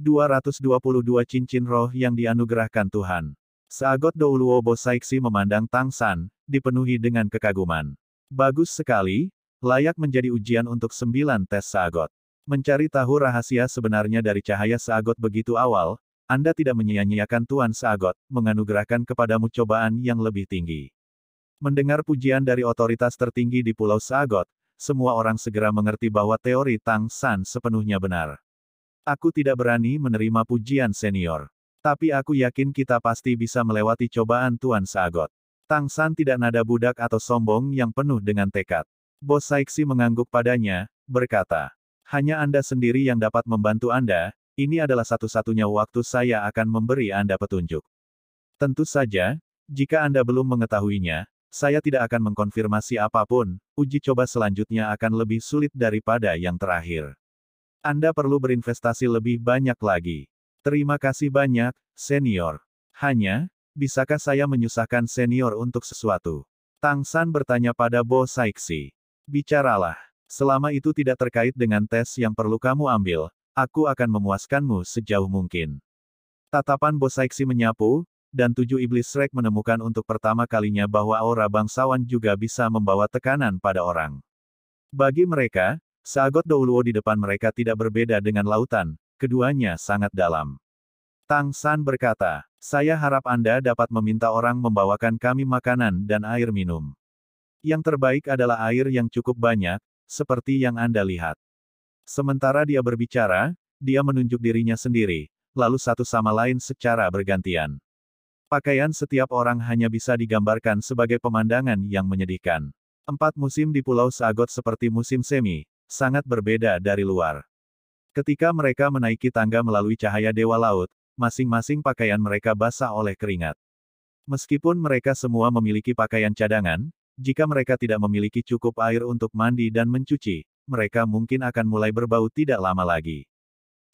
222 cincin roh yang dianugerahkan Tuhan. Sagot Douluo Bosaiksi memandang Tang San, dipenuhi dengan kekaguman. Bagus sekali, layak menjadi ujian untuk sembilan tes Sagot. Mencari tahu rahasia sebenarnya dari cahaya Sagot begitu awal, Anda tidak menyia-nyiakan Tuan Sagot, menganugerahkan kepadamu cobaan yang lebih tinggi. Mendengar pujian dari otoritas tertinggi di Pulau Sagot, semua orang segera mengerti bahwa teori Tang San sepenuhnya benar. Aku tidak berani menerima pujian senior. Tapi aku yakin kita pasti bisa melewati cobaan Tuan Sagot. Tang San tidak nada budak atau sombong yang penuh dengan tekad. Bos Saiksi mengangguk padanya, berkata, Hanya Anda sendiri yang dapat membantu Anda, ini adalah satu-satunya waktu saya akan memberi Anda petunjuk. Tentu saja, jika Anda belum mengetahuinya, saya tidak akan mengkonfirmasi apapun, uji coba selanjutnya akan lebih sulit daripada yang terakhir. Anda perlu berinvestasi lebih banyak lagi. Terima kasih banyak, senior. Hanya, bisakah saya menyusahkan senior untuk sesuatu? Tang San bertanya pada Bo Saiksi. Bicaralah. Selama itu tidak terkait dengan tes yang perlu kamu ambil, aku akan memuaskanmu sejauh mungkin. Tatapan Bo Saiksi menyapu, dan tujuh iblis Shrek menemukan untuk pertama kalinya bahwa aura bangsawan juga bisa membawa tekanan pada orang. Bagi mereka, Sagot Douluo di depan mereka tidak berbeda dengan lautan, keduanya sangat dalam. Tang San berkata, saya harap Anda dapat meminta orang membawakan kami makanan dan air minum. Yang terbaik adalah air yang cukup banyak, seperti yang Anda lihat. Sementara dia berbicara, dia menunjuk dirinya sendiri, lalu satu sama lain secara bergantian. Pakaian setiap orang hanya bisa digambarkan sebagai pemandangan yang menyedihkan. Empat musim di Pulau Sagot seperti musim semi, sangat berbeda dari luar. Ketika mereka menaiki tangga melalui cahaya dewa laut, masing-masing pakaian mereka basah oleh keringat. Meskipun mereka semua memiliki pakaian cadangan, jika mereka tidak memiliki cukup air untuk mandi dan mencuci, mereka mungkin akan mulai berbau tidak lama lagi.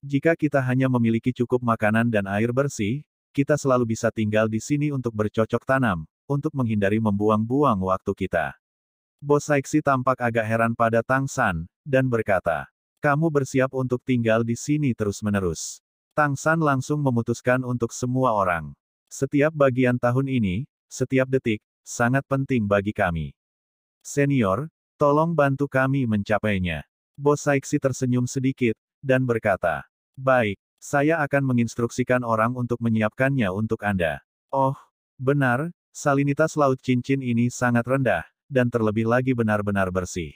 Jika kita hanya memiliki cukup makanan dan air bersih, kita selalu bisa tinggal di sini untuk bercocok tanam, untuk menghindari membuang-buang waktu kita. Bos Saiksi tampak agak heran pada Tang San, dan berkata, kamu bersiap untuk tinggal di sini terus-menerus. Tang San langsung memutuskan untuk semua orang. Setiap bagian tahun ini, setiap detik, sangat penting bagi kami. Senior, tolong bantu kami mencapainya. Bos Saiksi tersenyum sedikit, dan berkata, Baik, saya akan menginstruksikan orang untuk menyiapkannya untuk Anda. Oh, benar, salinitas laut cincin ini sangat rendah, dan terlebih lagi benar-benar bersih.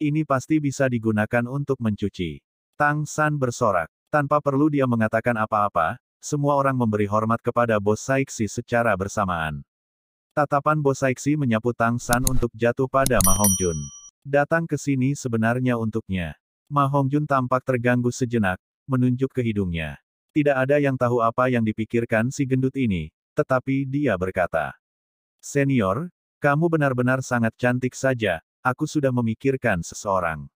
Ini pasti bisa digunakan untuk mencuci. Tang San bersorak. Tanpa perlu dia mengatakan apa-apa, semua orang memberi hormat kepada bos Saiksi secara bersamaan. Tatapan bos Saiksi menyapu Tang San untuk jatuh pada Mahongjun. Jun. Datang ke sini sebenarnya untuknya. Mahongjun Jun tampak terganggu sejenak, menunjuk ke hidungnya. Tidak ada yang tahu apa yang dipikirkan si gendut ini, tetapi dia berkata. Senior, kamu benar-benar sangat cantik saja, aku sudah memikirkan seseorang.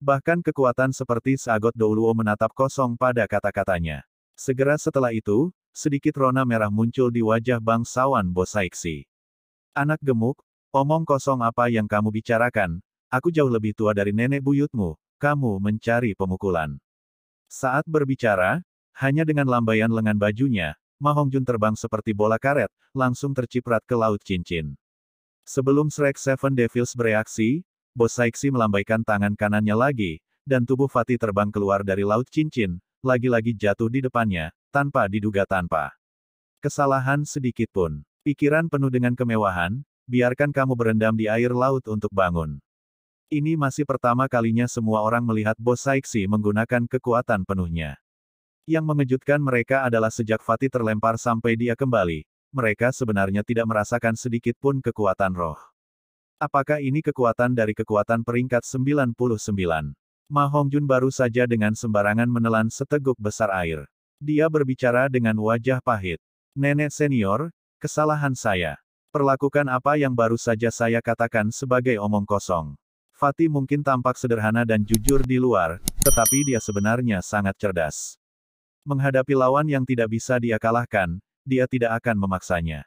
Bahkan kekuatan seperti Sagot Douluo menatap kosong pada kata-katanya. Segera setelah itu, sedikit rona merah muncul di wajah bangsawan Bosaiksi. Anak gemuk, omong kosong apa yang kamu bicarakan, aku jauh lebih tua dari nenek buyutmu, kamu mencari pemukulan. Saat berbicara, hanya dengan lambaian lengan bajunya, Mahongjun terbang seperti bola karet, langsung terciprat ke Laut Cincin. Sebelum Shrek Seven Devils bereaksi, Bos Saiksi melambaikan tangan kanannya lagi, dan tubuh Fatih terbang keluar dari Laut Cincin, lagi-lagi jatuh di depannya, tanpa diduga tanpa kesalahan sedikit pun. Pikiran penuh dengan kemewahan, biarkan kamu berendam di air laut untuk bangun. Ini masih pertama kalinya semua orang melihat Bos Saiksi menggunakan kekuatan penuhnya. Yang mengejutkan mereka adalah sejak Fatih terlempar sampai dia kembali, mereka sebenarnya tidak merasakan sedikit pun kekuatan roh. Apakah ini kekuatan dari kekuatan peringkat 99? Ma Hongjun baru saja dengan sembarangan menelan seteguk besar air. Dia berbicara dengan wajah pahit. Nenek senior, kesalahan saya. Perlakukan apa yang baru saja saya katakan sebagai omong kosong. Fatih mungkin tampak sederhana dan jujur di luar, tetapi dia sebenarnya sangat cerdas. Menghadapi lawan yang tidak bisa dia kalahkan, dia tidak akan memaksanya.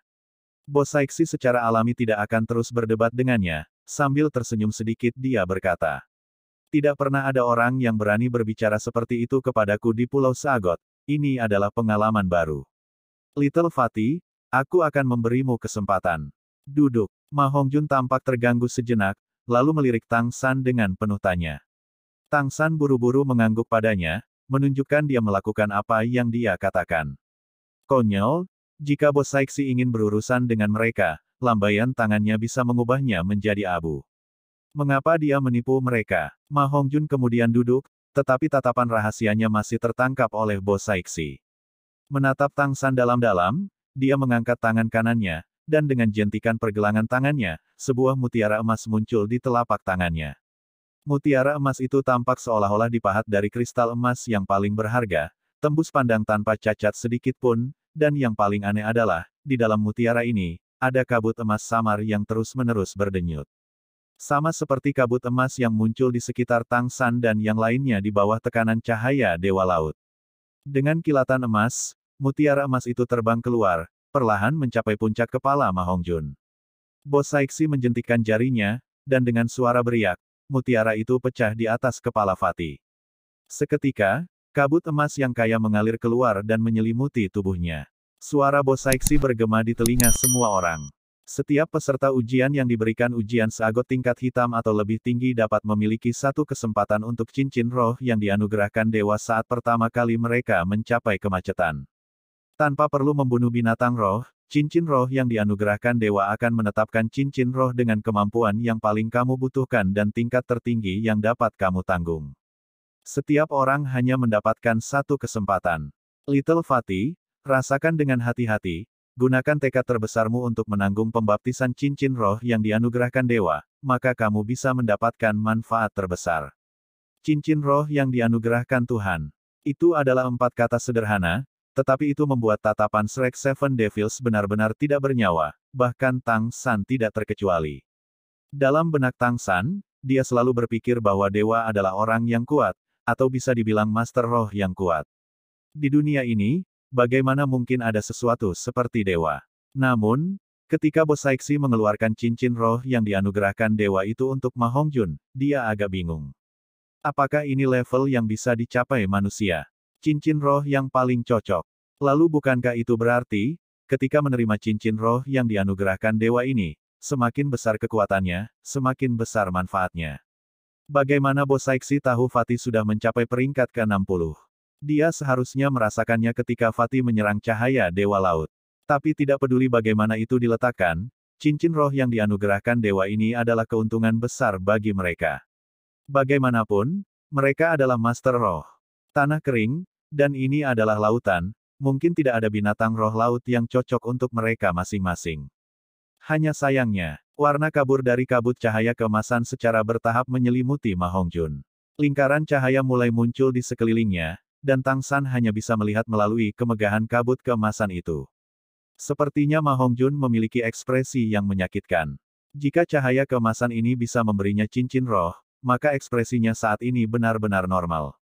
Bos Saiksi secara alami tidak akan terus berdebat dengannya, sambil tersenyum sedikit dia berkata. Tidak pernah ada orang yang berani berbicara seperti itu kepadaku di Pulau Sagot, ini adalah pengalaman baru. Little Fatih, aku akan memberimu kesempatan. Duduk, Ma Hongjun tampak terganggu sejenak, lalu melirik Tang San dengan penuh tanya. Tang San buru-buru mengangguk padanya, menunjukkan dia melakukan apa yang dia katakan. Konyol, jika bos Saiksi ingin berurusan dengan mereka, lambaian tangannya bisa mengubahnya menjadi abu. Mengapa dia menipu mereka? Ma Hongjun kemudian duduk, tetapi tatapan rahasianya masih tertangkap oleh bos Saiksi. Menatap Tang San dalam-dalam, dia mengangkat tangan kanannya, dan dengan jentikan pergelangan tangannya, sebuah mutiara emas muncul di telapak tangannya. Mutiara emas itu tampak seolah-olah dipahat dari kristal emas yang paling berharga, tembus pandang tanpa cacat sedikit pun, dan yang paling aneh adalah, di dalam mutiara ini, ada kabut emas samar yang terus-menerus berdenyut. Sama seperti kabut emas yang muncul di sekitar Tang San dan yang lainnya di bawah tekanan cahaya Dewa Laut. Dengan kilatan emas, mutiara emas itu terbang keluar, perlahan mencapai puncak kepala Mahongjun. Bos Saiksi menjentikkan jarinya, dan dengan suara beriak, mutiara itu pecah di atas kepala Fatih. Seketika, Kabut emas yang kaya mengalir keluar dan menyelimuti tubuhnya. Suara bosaiksi bergema di telinga semua orang. Setiap peserta ujian yang diberikan ujian seagot tingkat hitam atau lebih tinggi dapat memiliki satu kesempatan untuk cincin roh yang dianugerahkan dewa saat pertama kali mereka mencapai kemacetan. Tanpa perlu membunuh binatang roh, cincin roh yang dianugerahkan dewa akan menetapkan cincin roh dengan kemampuan yang paling kamu butuhkan dan tingkat tertinggi yang dapat kamu tanggung. Setiap orang hanya mendapatkan satu kesempatan. Little Fatih, rasakan dengan hati-hati, gunakan tekad terbesarmu untuk menanggung pembaptisan cincin roh yang dianugerahkan dewa, maka kamu bisa mendapatkan manfaat terbesar. Cincin roh yang dianugerahkan Tuhan. Itu adalah empat kata sederhana, tetapi itu membuat tatapan Shrek Seven Devils benar-benar tidak bernyawa, bahkan Tang San tidak terkecuali. Dalam benak Tang San, dia selalu berpikir bahwa dewa adalah orang yang kuat, atau bisa dibilang master roh yang kuat. Di dunia ini, bagaimana mungkin ada sesuatu seperti dewa? Namun, ketika Bos Saiksi mengeluarkan cincin roh yang dianugerahkan dewa itu untuk Mahong Jun, dia agak bingung. Apakah ini level yang bisa dicapai manusia? Cincin roh yang paling cocok. Lalu bukankah itu berarti, ketika menerima cincin roh yang dianugerahkan dewa ini, semakin besar kekuatannya, semakin besar manfaatnya. Bagaimana Saiksi tahu Fatih sudah mencapai peringkat ke-60? Dia seharusnya merasakannya ketika Fatih menyerang cahaya Dewa Laut. Tapi tidak peduli bagaimana itu diletakkan, cincin roh yang dianugerahkan dewa ini adalah keuntungan besar bagi mereka. Bagaimanapun, mereka adalah master roh. Tanah kering, dan ini adalah lautan, mungkin tidak ada binatang roh laut yang cocok untuk mereka masing-masing. Hanya sayangnya, Warna kabur dari kabut cahaya kemasan secara bertahap menyelimuti Ma Hongjun. Lingkaran cahaya mulai muncul di sekelilingnya, dan Tang San hanya bisa melihat melalui kemegahan kabut kemasan itu. Sepertinya Ma Hongjun memiliki ekspresi yang menyakitkan. Jika cahaya kemasan ini bisa memberinya cincin roh, maka ekspresinya saat ini benar-benar normal.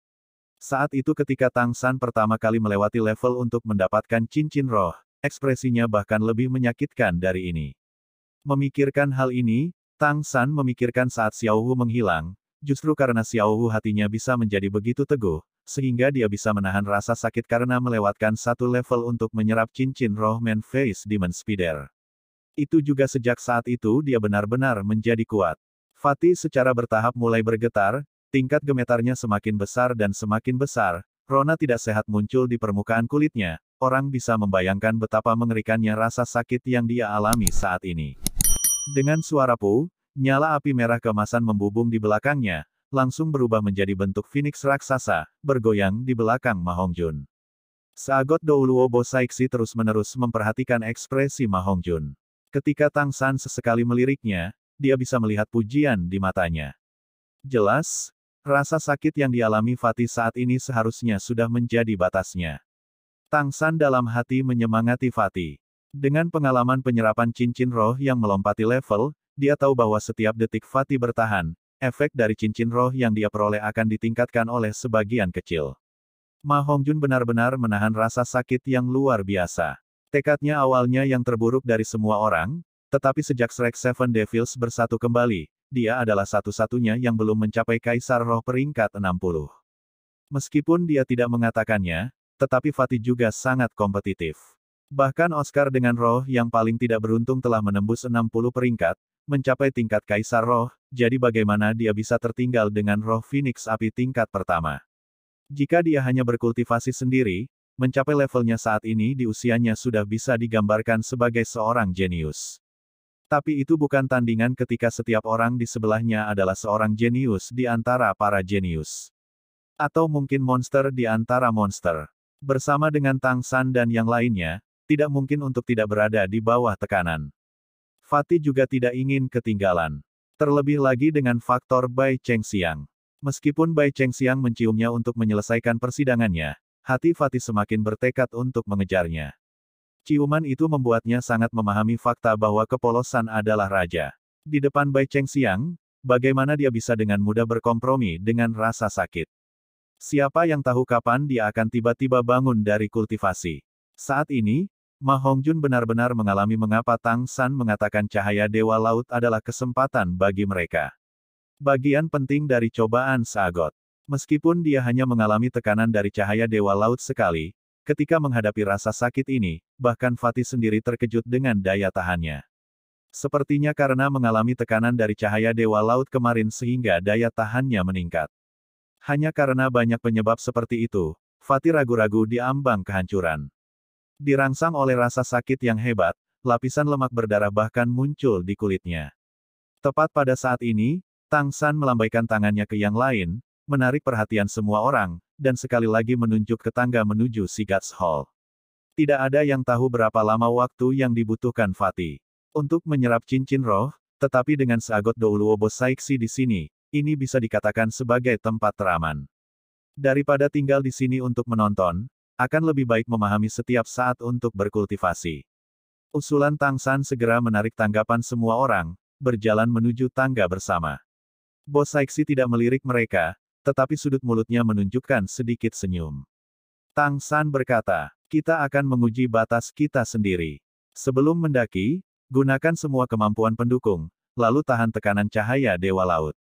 Saat itu ketika Tang San pertama kali melewati level untuk mendapatkan cincin roh, ekspresinya bahkan lebih menyakitkan dari ini. Memikirkan hal ini, Tang San memikirkan saat Xiao Hu menghilang, justru karena Xiao Hu hatinya bisa menjadi begitu teguh, sehingga dia bisa menahan rasa sakit karena melewatkan satu level untuk menyerap cincin roh Man Face Demon Spider. Itu juga sejak saat itu dia benar-benar menjadi kuat. Fatih secara bertahap mulai bergetar, tingkat gemetarnya semakin besar dan semakin besar, rona tidak sehat muncul di permukaan kulitnya, orang bisa membayangkan betapa mengerikannya rasa sakit yang dia alami saat ini. Dengan suara pu, nyala api merah kemasan membubung di belakangnya, langsung berubah menjadi bentuk Phoenix raksasa, bergoyang di belakang Mahongjun. Sagot Douluo Saiksi terus-menerus memperhatikan ekspresi Mahongjun. Ketika Tang San sesekali meliriknya, dia bisa melihat pujian di matanya. Jelas, rasa sakit yang dialami Fatih saat ini seharusnya sudah menjadi batasnya. Tang San dalam hati menyemangati Fatih. Dengan pengalaman penyerapan cincin roh yang melompati level, dia tahu bahwa setiap detik Fatih bertahan, efek dari cincin roh yang dia peroleh akan ditingkatkan oleh sebagian kecil. Ma Hongjun benar-benar menahan rasa sakit yang luar biasa. Tekadnya awalnya yang terburuk dari semua orang, tetapi sejak Shrek Seven Devils bersatu kembali, dia adalah satu-satunya yang belum mencapai Kaisar Roh peringkat 60. Meskipun dia tidak mengatakannya, tetapi Fatih juga sangat kompetitif. Bahkan Oscar dengan roh yang paling tidak beruntung telah menembus 60 peringkat, mencapai tingkat kaisar roh, jadi bagaimana dia bisa tertinggal dengan roh Phoenix api tingkat pertama. Jika dia hanya berkultivasi sendiri, mencapai levelnya saat ini di usianya sudah bisa digambarkan sebagai seorang jenius. Tapi itu bukan tandingan ketika setiap orang di sebelahnya adalah seorang jenius di antara para jenius. Atau mungkin monster di antara monster. Bersama dengan Tang San dan yang lainnya, tidak mungkin untuk tidak berada di bawah tekanan. Fatih juga tidak ingin ketinggalan. Terlebih lagi dengan faktor Bai Cheng Xiang. Meskipun Bai Cheng Xiang menciumnya untuk menyelesaikan persidangannya, hati Fatih semakin bertekad untuk mengejarnya. Ciuman itu membuatnya sangat memahami fakta bahwa kepolosan adalah raja. Di depan Bai Cheng Xiang, bagaimana dia bisa dengan mudah berkompromi dengan rasa sakit. Siapa yang tahu kapan dia akan tiba-tiba bangun dari kultivasi. Saat ini, Ma Hongjun benar-benar mengalami mengapa Tang San mengatakan cahaya Dewa Laut adalah kesempatan bagi mereka. Bagian penting dari cobaan Sagot. Meskipun dia hanya mengalami tekanan dari cahaya Dewa Laut sekali, ketika menghadapi rasa sakit ini, bahkan Fatih sendiri terkejut dengan daya tahannya. Sepertinya karena mengalami tekanan dari cahaya Dewa Laut kemarin sehingga daya tahannya meningkat. Hanya karena banyak penyebab seperti itu, Fatih ragu-ragu di ambang kehancuran. Dirangsang oleh rasa sakit yang hebat, lapisan lemak berdarah bahkan muncul di kulitnya. Tepat pada saat ini, Tang San melambaikan tangannya ke yang lain, menarik perhatian semua orang, dan sekali lagi menunjuk ke tangga menuju Sigats Hall. Tidak ada yang tahu berapa lama waktu yang dibutuhkan Fatih untuk menyerap cincin roh, tetapi dengan seagot Douluobo Saiksi di sini, ini bisa dikatakan sebagai tempat teraman. Daripada tinggal di sini untuk menonton, akan lebih baik memahami setiap saat untuk berkultivasi. Usulan Tang San segera menarik tanggapan semua orang, berjalan menuju tangga bersama. Bos Saiksi tidak melirik mereka, tetapi sudut mulutnya menunjukkan sedikit senyum. Tang San berkata, kita akan menguji batas kita sendiri. Sebelum mendaki, gunakan semua kemampuan pendukung, lalu tahan tekanan cahaya Dewa Laut.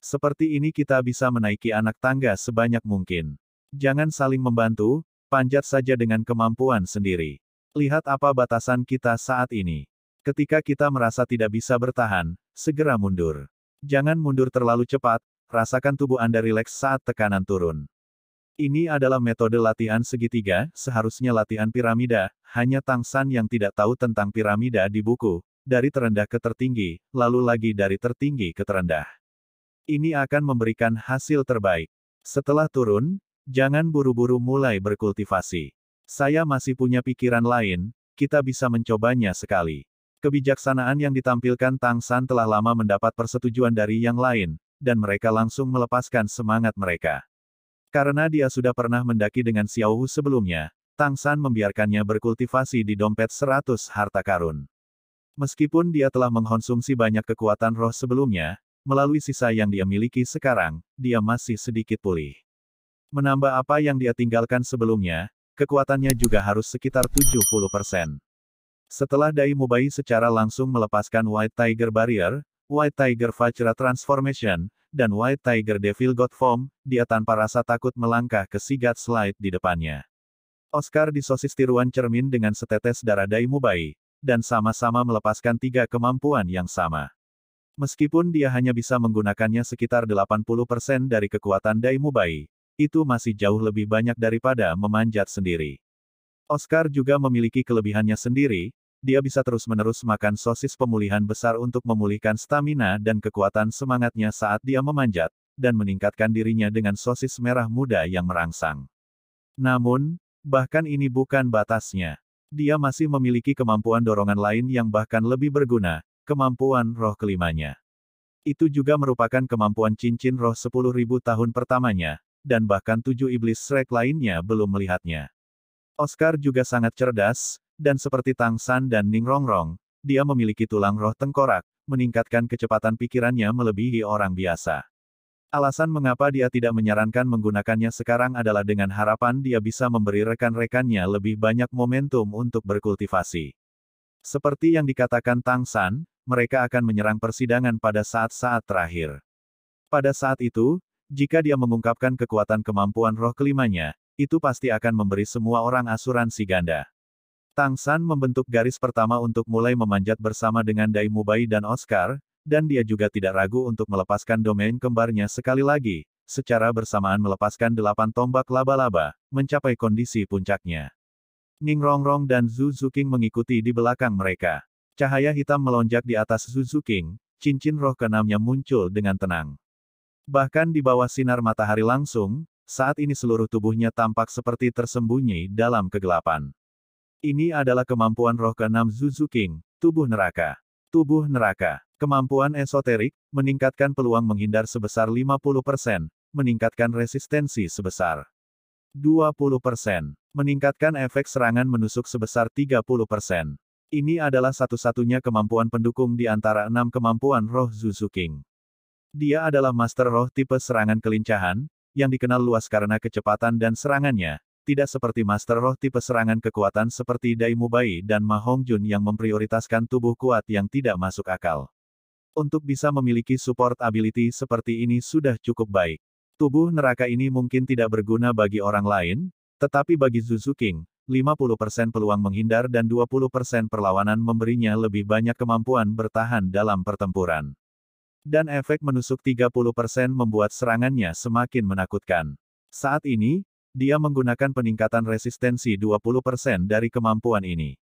Seperti ini kita bisa menaiki anak tangga sebanyak mungkin. Jangan saling membantu, panjat saja dengan kemampuan sendiri. Lihat apa batasan kita saat ini. Ketika kita merasa tidak bisa bertahan, segera mundur. Jangan mundur terlalu cepat, rasakan tubuh Anda rileks saat tekanan turun. Ini adalah metode latihan segitiga, seharusnya latihan piramida, hanya Tang San yang tidak tahu tentang piramida di buku, dari terendah ke tertinggi, lalu lagi dari tertinggi ke terendah. Ini akan memberikan hasil terbaik. Setelah turun, Jangan buru-buru mulai berkultivasi. Saya masih punya pikiran lain, kita bisa mencobanya sekali. Kebijaksanaan yang ditampilkan Tang San telah lama mendapat persetujuan dari yang lain, dan mereka langsung melepaskan semangat mereka. Karena dia sudah pernah mendaki dengan Xiao Hu sebelumnya, Tang San membiarkannya berkultivasi di dompet 100 harta karun. Meskipun dia telah mengkonsumsi banyak kekuatan roh sebelumnya, melalui sisa yang dia miliki sekarang, dia masih sedikit pulih. Menambah apa yang dia tinggalkan sebelumnya, kekuatannya juga harus sekitar 70%. Setelah Dai Mubai secara langsung melepaskan White Tiger Barrier, White Tiger Vajra Transformation, dan White Tiger Devil God Form, dia tanpa rasa takut melangkah ke Sigat Slide di depannya. Oscar disosis tiruan cermin dengan setetes darah Dai Mubai, dan sama-sama melepaskan tiga kemampuan yang sama. Meskipun dia hanya bisa menggunakannya sekitar 80% dari kekuatan Dai Mubai, itu masih jauh lebih banyak daripada memanjat sendiri. Oscar juga memiliki kelebihannya sendiri, dia bisa terus-menerus makan sosis pemulihan besar untuk memulihkan stamina dan kekuatan semangatnya saat dia memanjat, dan meningkatkan dirinya dengan sosis merah muda yang merangsang. Namun, bahkan ini bukan batasnya. Dia masih memiliki kemampuan dorongan lain yang bahkan lebih berguna, kemampuan roh kelimanya. Itu juga merupakan kemampuan cincin roh 10.000 tahun pertamanya, dan bahkan tujuh iblis Shrek lainnya belum melihatnya. Oscar juga sangat cerdas, dan seperti Tang San dan Ning Rongrong, dia memiliki tulang roh tengkorak, meningkatkan kecepatan pikirannya melebihi orang biasa. Alasan mengapa dia tidak menyarankan menggunakannya sekarang adalah dengan harapan dia bisa memberi rekan-rekannya lebih banyak momentum untuk berkultivasi. Seperti yang dikatakan Tang San, mereka akan menyerang persidangan pada saat-saat terakhir. Pada saat itu, jika dia mengungkapkan kekuatan kemampuan roh kelimanya, itu pasti akan memberi semua orang asuransi ganda. Tang San membentuk garis pertama untuk mulai memanjat bersama dengan Dai Mubai dan Oscar, dan dia juga tidak ragu untuk melepaskan domain kembarnya sekali lagi, secara bersamaan melepaskan delapan tombak laba-laba, mencapai kondisi puncaknya. Ning Rongrong dan Zhu Zuking mengikuti di belakang mereka. Cahaya hitam melonjak di atas Zhu Zuking. cincin roh keenamnya muncul dengan tenang. Bahkan di bawah sinar matahari langsung, saat ini seluruh tubuhnya tampak seperti tersembunyi dalam kegelapan. Ini adalah kemampuan roh keenam Zuzu King, tubuh neraka. Tubuh neraka, kemampuan esoterik, meningkatkan peluang menghindar sebesar 50%, meningkatkan resistensi sebesar 20%, meningkatkan efek serangan menusuk sebesar 30%. Ini adalah satu-satunya kemampuan pendukung di antara enam kemampuan roh Zuzu King. Dia adalah master roh tipe serangan kelincahan, yang dikenal luas karena kecepatan dan serangannya, tidak seperti master roh tipe serangan kekuatan seperti Dai Mubai dan Ma Hongjun yang memprioritaskan tubuh kuat yang tidak masuk akal. Untuk bisa memiliki support ability seperti ini sudah cukup baik. Tubuh neraka ini mungkin tidak berguna bagi orang lain, tetapi bagi Zuzu King, 50% peluang menghindar dan 20% perlawanan memberinya lebih banyak kemampuan bertahan dalam pertempuran dan efek menusuk 30% membuat serangannya semakin menakutkan. Saat ini, dia menggunakan peningkatan resistensi 20% dari kemampuan ini.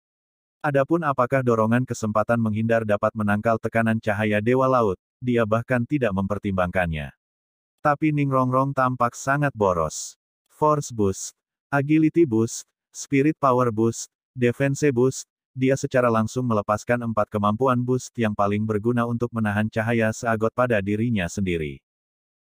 Adapun apakah dorongan kesempatan menghindar dapat menangkal tekanan cahaya Dewa Laut, dia bahkan tidak mempertimbangkannya. Tapi Ning Rongrong tampak sangat boros. Force Boost, Agility Boost, Spirit Power Boost, Defense Boost, dia secara langsung melepaskan empat kemampuan boost yang paling berguna untuk menahan cahaya seagot pada dirinya sendiri.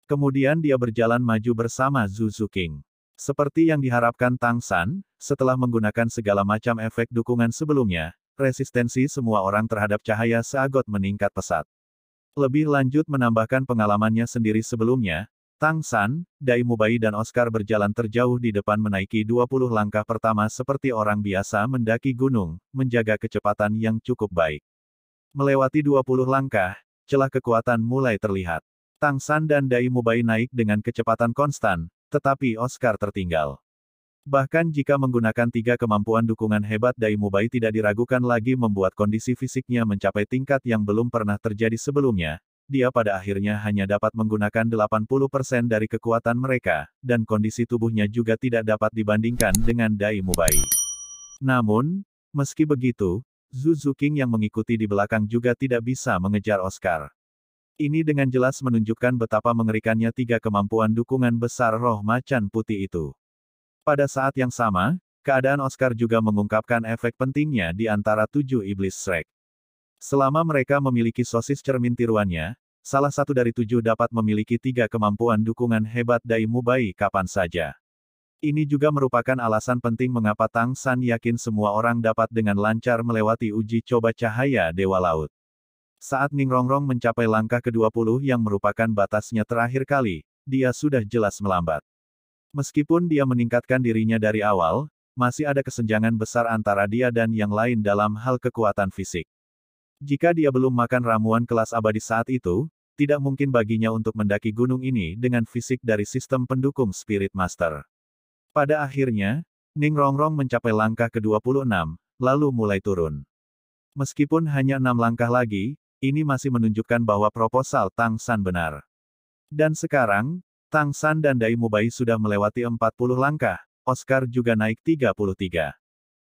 Kemudian dia berjalan maju bersama Zuzu King. Seperti yang diharapkan Tang San, setelah menggunakan segala macam efek dukungan sebelumnya, resistensi semua orang terhadap cahaya seagot meningkat pesat. Lebih lanjut menambahkan pengalamannya sendiri sebelumnya, Tang San, Dai Mubai dan Oscar berjalan terjauh di depan menaiki 20 langkah pertama seperti orang biasa mendaki gunung, menjaga kecepatan yang cukup baik. Melewati 20 langkah, celah kekuatan mulai terlihat. Tang San dan Dai Mubai naik dengan kecepatan konstan, tetapi Oscar tertinggal. Bahkan jika menggunakan tiga kemampuan dukungan hebat Dai Mubai tidak diragukan lagi membuat kondisi fisiknya mencapai tingkat yang belum pernah terjadi sebelumnya, dia pada akhirnya hanya dapat menggunakan 80% dari kekuatan mereka, dan kondisi tubuhnya juga tidak dapat dibandingkan dengan Dai Mubai. Namun, meski begitu, Zhu King yang mengikuti di belakang juga tidak bisa mengejar Oscar. Ini dengan jelas menunjukkan betapa mengerikannya tiga kemampuan dukungan besar roh macan putih itu. Pada saat yang sama, keadaan Oscar juga mengungkapkan efek pentingnya di antara tujuh iblis Shrek. Selama mereka memiliki sosis cermin tiruannya, salah satu dari tujuh dapat memiliki tiga kemampuan dukungan hebat Dai Mubai kapan saja. Ini juga merupakan alasan penting mengapa Tang San yakin semua orang dapat dengan lancar melewati uji coba cahaya Dewa Laut. Saat Ning Rongrong mencapai langkah ke-20 yang merupakan batasnya terakhir kali, dia sudah jelas melambat. Meskipun dia meningkatkan dirinya dari awal, masih ada kesenjangan besar antara dia dan yang lain dalam hal kekuatan fisik. Jika dia belum makan ramuan kelas abadi saat itu, tidak mungkin baginya untuk mendaki gunung ini dengan fisik dari sistem pendukung Spirit Master. Pada akhirnya, Ning Rongrong mencapai langkah ke-26, lalu mulai turun. Meskipun hanya enam langkah lagi, ini masih menunjukkan bahwa proposal Tang San benar. Dan sekarang, Tang San dan Dai Mubai sudah melewati 40 langkah, Oscar juga naik 33.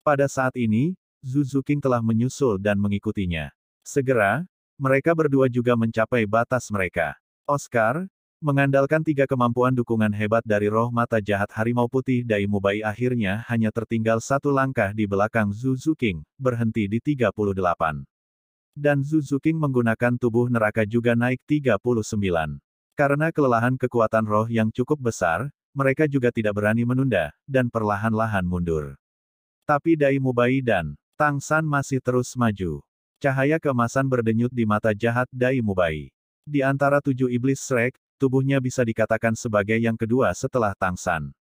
Pada saat ini, Zuzuking telah menyusul dan mengikutinya. Segera, mereka berdua juga mencapai batas mereka. Oscar, mengandalkan tiga kemampuan dukungan hebat dari roh mata jahat harimau putih Mubai, akhirnya hanya tertinggal satu langkah di belakang Zuzuking, berhenti di 38 dan Zuzuking menggunakan tubuh neraka juga naik 39. Karena kelelahan kekuatan roh yang cukup besar, mereka juga tidak berani menunda, dan perlahan-lahan mundur. Tapi Dai Mubai dan Tang San masih terus maju. Cahaya kemasan berdenyut di mata jahat Dai Mubai. Di antara tujuh iblis Shrek, tubuhnya bisa dikatakan sebagai yang kedua setelah Tang San.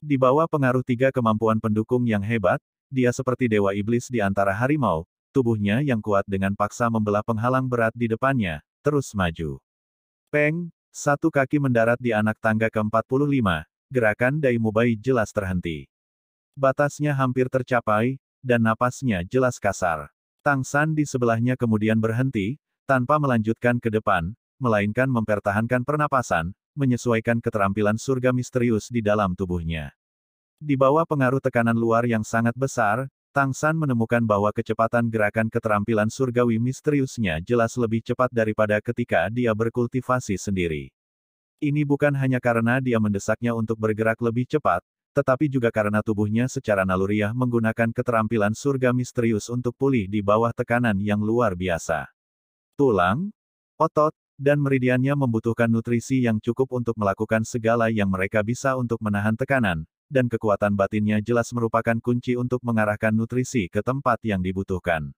Di bawah pengaruh tiga kemampuan pendukung yang hebat, dia seperti dewa iblis di antara harimau, tubuhnya yang kuat dengan paksa membelah penghalang berat di depannya, terus maju. Peng, satu kaki mendarat di anak tangga ke-45, gerakan Dai Mubai jelas terhenti. Batasnya hampir tercapai, dan napasnya jelas kasar. Tang San di sebelahnya kemudian berhenti, tanpa melanjutkan ke depan, melainkan mempertahankan pernapasan, menyesuaikan keterampilan surga misterius di dalam tubuhnya. Di bawah pengaruh tekanan luar yang sangat besar, Tang San menemukan bahwa kecepatan gerakan keterampilan surgawi misteriusnya jelas lebih cepat daripada ketika dia berkultivasi sendiri. Ini bukan hanya karena dia mendesaknya untuk bergerak lebih cepat, tetapi juga karena tubuhnya secara naluriah menggunakan keterampilan surga misterius untuk pulih di bawah tekanan yang luar biasa. Tulang, otot, dan meridiannya membutuhkan nutrisi yang cukup untuk melakukan segala yang mereka bisa untuk menahan tekanan, dan kekuatan batinnya jelas merupakan kunci untuk mengarahkan nutrisi ke tempat yang dibutuhkan.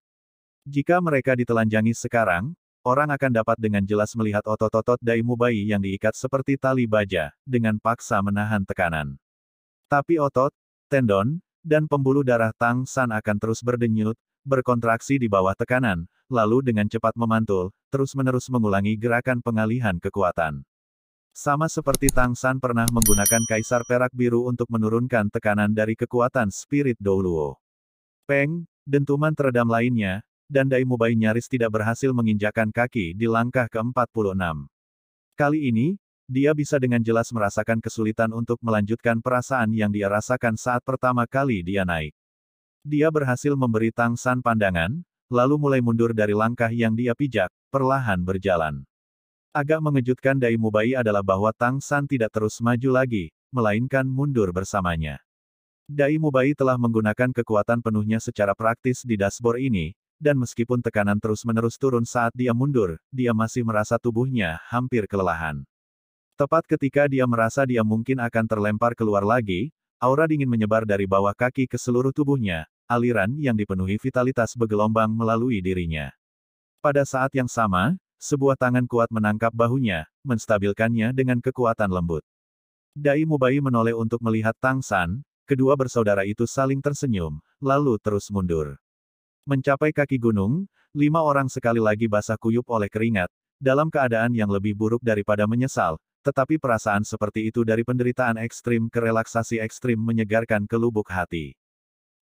Jika mereka ditelanjangi sekarang, orang akan dapat dengan jelas melihat otot-otot Daimubai yang diikat seperti tali baja, dengan paksa menahan tekanan. Tapi otot, tendon, dan pembuluh darah Tang San akan terus berdenyut, berkontraksi di bawah tekanan, lalu dengan cepat memantul, terus-menerus mengulangi gerakan pengalihan kekuatan. Sama seperti Tang San pernah menggunakan kaisar perak biru untuk menurunkan tekanan dari kekuatan spirit Douluo. Peng, dentuman teredam lainnya, dan Dai Mubai nyaris tidak berhasil menginjakan kaki di langkah ke-46. Kali ini, dia bisa dengan jelas merasakan kesulitan untuk melanjutkan perasaan yang dia rasakan saat pertama kali dia naik. Dia berhasil memberi Tang San pandangan, lalu mulai mundur dari langkah yang dia pijak, perlahan berjalan. Agak mengejutkan Dai Mubai adalah bahwa Tang San tidak terus maju lagi, melainkan mundur bersamanya. Dai Mubai telah menggunakan kekuatan penuhnya secara praktis di dashboard ini, dan meskipun tekanan terus-menerus turun saat dia mundur, dia masih merasa tubuhnya hampir kelelahan. Tepat ketika dia merasa dia mungkin akan terlempar keluar lagi, aura dingin menyebar dari bawah kaki ke seluruh tubuhnya, aliran yang dipenuhi vitalitas bergelombang melalui dirinya. Pada saat yang sama, sebuah tangan kuat menangkap bahunya, menstabilkannya dengan kekuatan lembut. Dai Mubai menoleh untuk melihat Tang San, kedua bersaudara itu saling tersenyum, lalu terus mundur. Mencapai kaki gunung, lima orang sekali lagi basah kuyup oleh keringat, dalam keadaan yang lebih buruk daripada menyesal, tetapi perasaan seperti itu dari penderitaan ekstrim ke relaksasi ekstrim menyegarkan ke lubuk hati.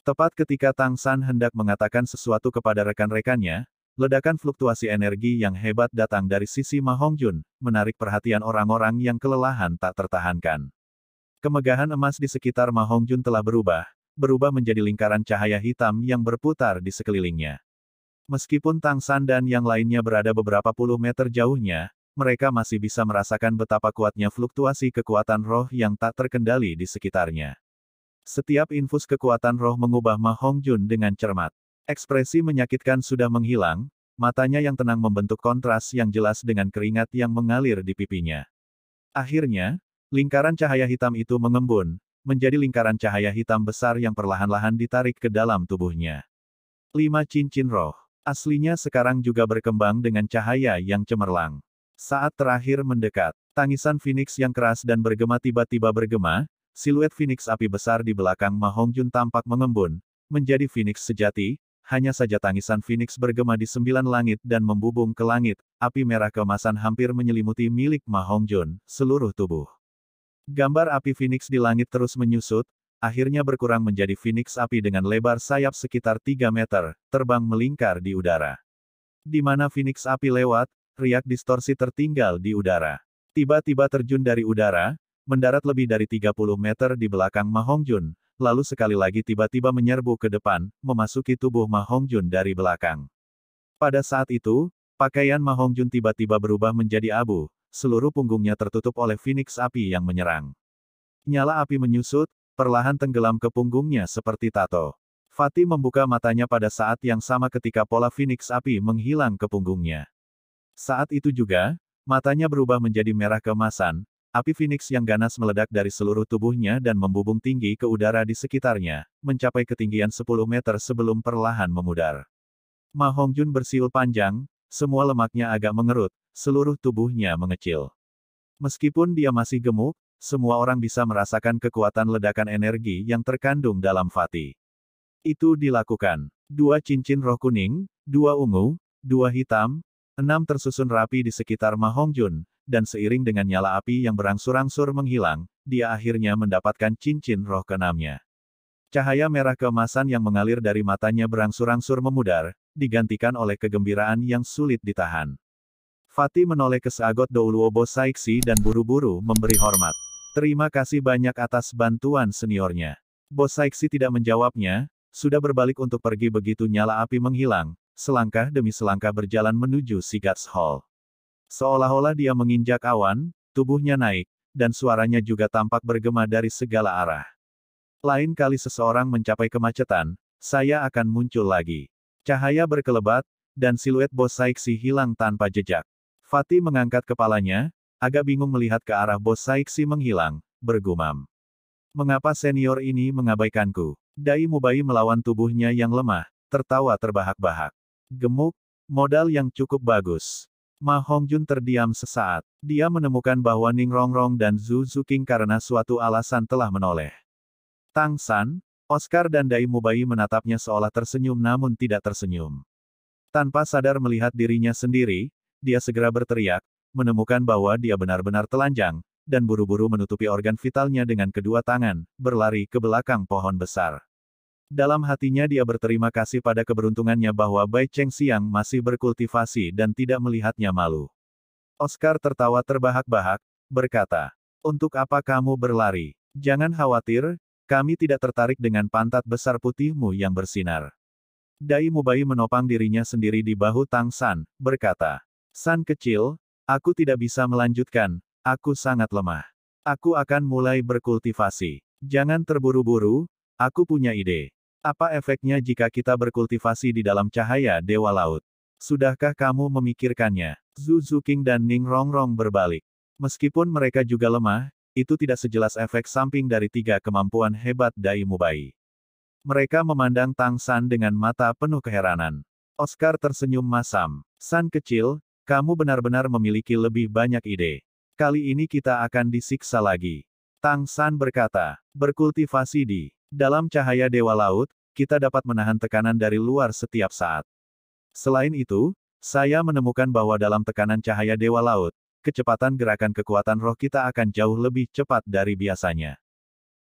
Tepat ketika Tang San hendak mengatakan sesuatu kepada rekan-rekannya, ledakan fluktuasi energi yang hebat datang dari sisi Ma Jun, menarik perhatian orang-orang yang kelelahan tak tertahankan. Kemegahan emas di sekitar Ma Jun telah berubah, berubah menjadi lingkaran cahaya hitam yang berputar di sekelilingnya. Meskipun Tang San dan yang lainnya berada beberapa puluh meter jauhnya, mereka masih bisa merasakan betapa kuatnya fluktuasi kekuatan roh yang tak terkendali di sekitarnya. Setiap infus kekuatan roh mengubah Ma Hong Jun dengan cermat. Ekspresi menyakitkan sudah menghilang, matanya yang tenang membentuk kontras yang jelas dengan keringat yang mengalir di pipinya. Akhirnya, lingkaran cahaya hitam itu mengembun, menjadi lingkaran cahaya hitam besar yang perlahan-lahan ditarik ke dalam tubuhnya. Lima cincin roh aslinya sekarang juga berkembang dengan cahaya yang cemerlang. Saat terakhir mendekat, tangisan Phoenix yang keras dan bergema tiba-tiba bergema, siluet Phoenix api besar di belakang Ma Hongjun tampak mengembun, menjadi Phoenix sejati, hanya saja tangisan Phoenix bergema di sembilan langit dan membubung ke langit, api merah kemasan hampir menyelimuti milik Ma Hongjun, seluruh tubuh. Gambar api Phoenix di langit terus menyusut, akhirnya berkurang menjadi Phoenix api dengan lebar sayap sekitar 3 meter, terbang melingkar di udara. Di mana Phoenix api lewat, riak distorsi tertinggal di udara. Tiba-tiba terjun dari udara, mendarat lebih dari 30 meter di belakang Mahongjun, lalu sekali lagi tiba-tiba menyerbu ke depan, memasuki tubuh Mahongjun dari belakang. Pada saat itu, pakaian Mahongjun tiba-tiba berubah menjadi abu, seluruh punggungnya tertutup oleh phoenix api yang menyerang. Nyala api menyusut, perlahan tenggelam ke punggungnya seperti tato. Fatih membuka matanya pada saat yang sama ketika pola phoenix api menghilang ke punggungnya. Saat itu juga, matanya berubah menjadi merah kemasan. api Phoenix yang ganas meledak dari seluruh tubuhnya dan membubung tinggi ke udara di sekitarnya, mencapai ketinggian 10 meter sebelum perlahan memudar. Ma Hongjun bersiul panjang, semua lemaknya agak mengerut, seluruh tubuhnya mengecil. Meskipun dia masih gemuk, semua orang bisa merasakan kekuatan ledakan energi yang terkandung dalam fati. Itu dilakukan. Dua cincin roh kuning, dua ungu, dua hitam, Enam tersusun rapi di sekitar Mahongjun, dan seiring dengan nyala api yang berangsur-angsur menghilang, dia akhirnya mendapatkan cincin roh keenamnya. Cahaya merah keemasan yang mengalir dari matanya berangsur-angsur memudar, digantikan oleh kegembiraan yang sulit ditahan. Fatih menoleh ke seagot Douluobo Saiksi dan buru-buru memberi hormat. Terima kasih banyak atas bantuan seniornya. Bos Saiksi tidak menjawabnya, sudah berbalik untuk pergi begitu nyala api menghilang, selangkah demi selangkah berjalan menuju Sigats Hall. Seolah-olah dia menginjak awan, tubuhnya naik, dan suaranya juga tampak bergema dari segala arah. Lain kali seseorang mencapai kemacetan, saya akan muncul lagi. Cahaya berkelebat, dan siluet bos Saiksi hilang tanpa jejak. Fatih mengangkat kepalanya, agak bingung melihat ke arah bos Saiksi menghilang, bergumam. Mengapa senior ini mengabaikanku? Dai Mubai melawan tubuhnya yang lemah, tertawa terbahak-bahak. Gemuk, modal yang cukup bagus. Ma Hongjun terdiam sesaat. Dia menemukan bahwa Ning Rongrong dan Zhu Zuking karena suatu alasan telah menoleh. Tang San, Oscar dan Dai Mubai menatapnya seolah tersenyum namun tidak tersenyum. Tanpa sadar melihat dirinya sendiri, dia segera berteriak, menemukan bahwa dia benar-benar telanjang, dan buru-buru menutupi organ vitalnya dengan kedua tangan, berlari ke belakang pohon besar. Dalam hatinya dia berterima kasih pada keberuntungannya bahwa Bai Cheng Xiang masih berkultivasi dan tidak melihatnya malu. Oscar tertawa terbahak-bahak, berkata, Untuk apa kamu berlari? Jangan khawatir, kami tidak tertarik dengan pantat besar putihmu yang bersinar. Dai Mubai menopang dirinya sendiri di bahu Tang San, berkata, San kecil, aku tidak bisa melanjutkan, aku sangat lemah. Aku akan mulai berkultivasi. Jangan terburu-buru, aku punya ide. Apa efeknya jika kita berkultivasi di dalam cahaya Dewa Laut? Sudahkah kamu memikirkannya? Zhu Zuking dan Ning Rongrong berbalik. Meskipun mereka juga lemah, itu tidak sejelas efek samping dari tiga kemampuan hebat Dai Mubai. Mereka memandang Tang San dengan mata penuh keheranan. Oscar tersenyum masam. San kecil, kamu benar-benar memiliki lebih banyak ide. Kali ini kita akan disiksa lagi. Tang San berkata, berkultivasi di dalam cahaya Dewa Laut, kita dapat menahan tekanan dari luar setiap saat. Selain itu, saya menemukan bahwa dalam tekanan cahaya Dewa Laut, kecepatan gerakan kekuatan roh kita akan jauh lebih cepat dari biasanya.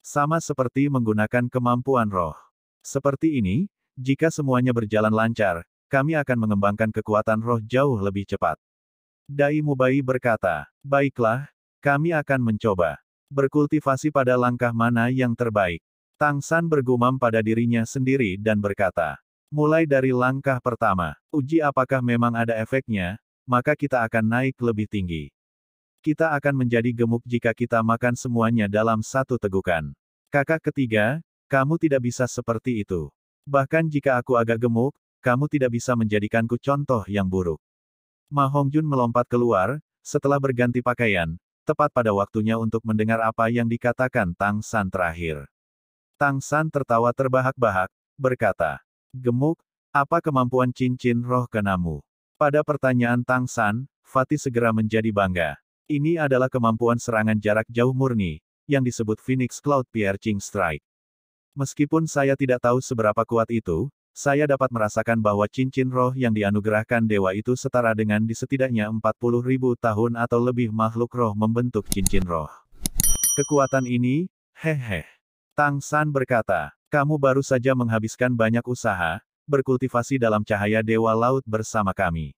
Sama seperti menggunakan kemampuan roh. Seperti ini, jika semuanya berjalan lancar, kami akan mengembangkan kekuatan roh jauh lebih cepat. Dai Mubai berkata, baiklah, kami akan mencoba. Berkultivasi pada langkah mana yang terbaik? Tang San bergumam pada dirinya sendiri dan berkata, mulai dari langkah pertama, uji apakah memang ada efeknya, maka kita akan naik lebih tinggi. Kita akan menjadi gemuk jika kita makan semuanya dalam satu tegukan. Kakak ketiga, kamu tidak bisa seperti itu. Bahkan jika aku agak gemuk, kamu tidak bisa menjadikanku contoh yang buruk. Ma Hongjun melompat keluar, setelah berganti pakaian, tepat pada waktunya untuk mendengar apa yang dikatakan Tang San terakhir. Tang San tertawa terbahak-bahak, berkata, Gemuk, apa kemampuan cincin roh kenamu? Pada pertanyaan Tang San, Fatih segera menjadi bangga. Ini adalah kemampuan serangan jarak jauh murni, yang disebut Phoenix Cloud Piercing Strike. Meskipun saya tidak tahu seberapa kuat itu, saya dapat merasakan bahwa cincin roh yang dianugerahkan dewa itu setara dengan di setidaknya 40 ribu tahun atau lebih makhluk roh membentuk cincin roh. Kekuatan ini, hehe. Tang San berkata, kamu baru saja menghabiskan banyak usaha, berkultivasi dalam cahaya dewa laut bersama kami.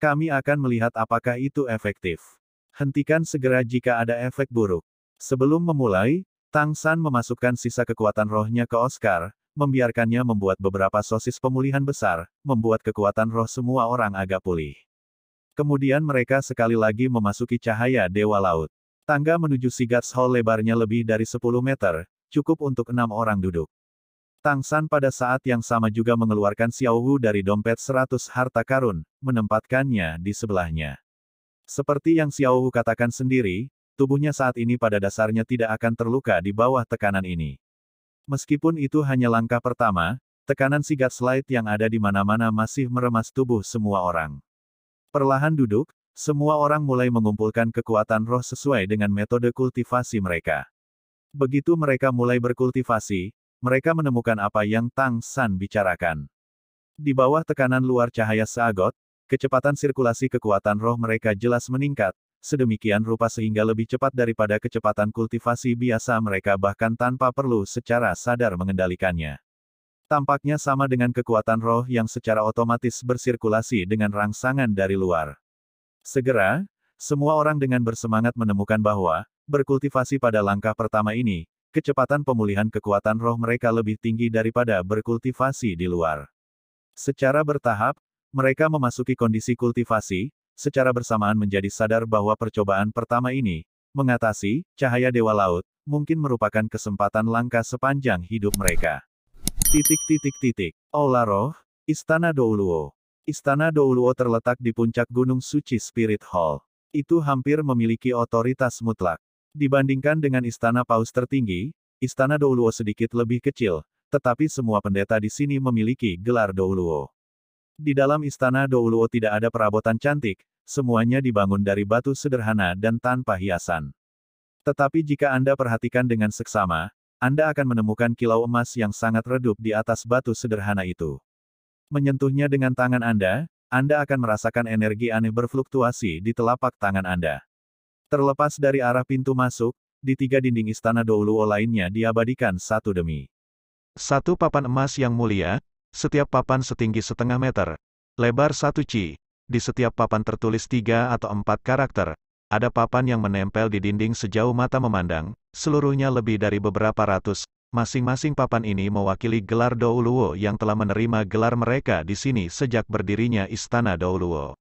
Kami akan melihat apakah itu efektif. Hentikan segera jika ada efek buruk. Sebelum memulai, Tang San memasukkan sisa kekuatan rohnya ke Oscar, membiarkannya membuat beberapa sosis pemulihan besar, membuat kekuatan roh semua orang agak pulih. Kemudian mereka sekali lagi memasuki cahaya Dewa Laut. Tangga menuju Sigats Hall lebarnya lebih dari 10 meter, cukup untuk enam orang duduk. Tang San pada saat yang sama juga mengeluarkan Xiao Wu dari dompet 100 harta karun, menempatkannya di sebelahnya. Seperti yang Xiao Wu katakan sendiri, tubuhnya saat ini pada dasarnya tidak akan terluka di bawah tekanan ini. Meskipun itu hanya langkah pertama, tekanan sigat slide yang ada di mana-mana masih meremas tubuh semua orang. Perlahan duduk, semua orang mulai mengumpulkan kekuatan roh sesuai dengan metode kultivasi mereka. Begitu mereka mulai berkultivasi, mereka menemukan apa yang Tang San bicarakan. Di bawah tekanan luar cahaya seagot, kecepatan sirkulasi kekuatan roh mereka jelas meningkat, sedemikian rupa sehingga lebih cepat daripada kecepatan kultivasi biasa mereka bahkan tanpa perlu secara sadar mengendalikannya. Tampaknya sama dengan kekuatan roh yang secara otomatis bersirkulasi dengan rangsangan dari luar. Segera, semua orang dengan bersemangat menemukan bahwa, berkultivasi pada langkah pertama ini, kecepatan pemulihan kekuatan roh mereka lebih tinggi daripada berkultivasi di luar. Secara bertahap, mereka memasuki kondisi kultivasi, secara bersamaan menjadi sadar bahwa percobaan pertama ini, mengatasi cahaya Dewa Laut, mungkin merupakan kesempatan langka sepanjang hidup mereka. Titik titik titik. Roh, Istana Douluo. Istana Douluo terletak di puncak Gunung Suci Spirit Hall. Itu hampir memiliki otoritas mutlak. Dibandingkan dengan istana paus tertinggi, istana Douluo sedikit lebih kecil, tetapi semua pendeta di sini memiliki gelar Douluo. Di dalam istana Douluo tidak ada perabotan cantik, semuanya dibangun dari batu sederhana dan tanpa hiasan. Tetapi jika Anda perhatikan dengan seksama, Anda akan menemukan kilau emas yang sangat redup di atas batu sederhana itu. Menyentuhnya dengan tangan Anda, Anda akan merasakan energi aneh berfluktuasi di telapak tangan Anda. Terlepas dari arah pintu masuk, di tiga dinding istana Douluo lainnya diabadikan satu demi. Satu papan emas yang mulia, setiap papan setinggi setengah meter, lebar satu ci. Di setiap papan tertulis tiga atau empat karakter. Ada papan yang menempel di dinding sejauh mata memandang, seluruhnya lebih dari beberapa ratus. Masing-masing papan ini mewakili gelar Douluo yang telah menerima gelar mereka di sini sejak berdirinya Istana Douluo.